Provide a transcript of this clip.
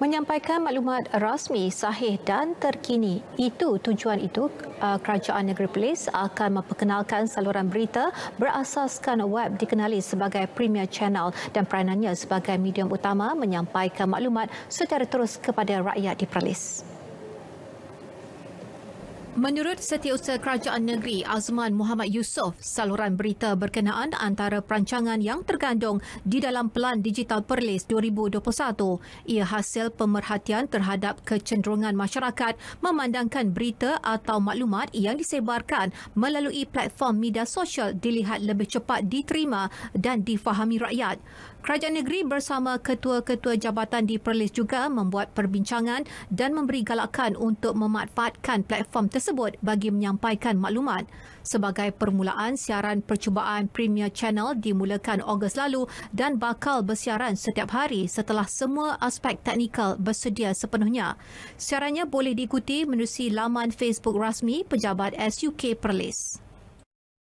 menyampaikan maklumat rasmi sahih dan terkini. Itu tujuan itu uh, kerajaan negeri Perlis akan memperkenalkan saluran berita berasaskan web dikenali sebagai premier channel dan peranannya sebagai medium utama menyampaikan maklumat secara terus kepada rakyat di Perlis. Menurut Setiausaha Kerajaan Negeri Azman Muhammad Yusof, saluran berita berkenaan antara perancangan yang tergandung di dalam Pelan Digital Perlis 2021 ia hasil pemerhatian terhadap kecenderungan masyarakat memandangkan berita atau maklumat yang disebarkan melalui platform media sosial dilihat lebih cepat diterima dan difahami rakyat. Kerajaan Negeri bersama ketua-ketua jabatan di Perlis juga membuat perbincangan dan memberi galakan untuk memanfaatkan platform tersebut tersebut bagi menyampaikan maklumat. Sebagai permulaan, siaran percubaan Premier Channel dimulakan Ogos lalu dan bakal bersiaran setiap hari setelah semua aspek teknikal bersedia sepenuhnya. Siarannya boleh diikuti menerusi laman Facebook rasmi Pejabat SUK Perlis.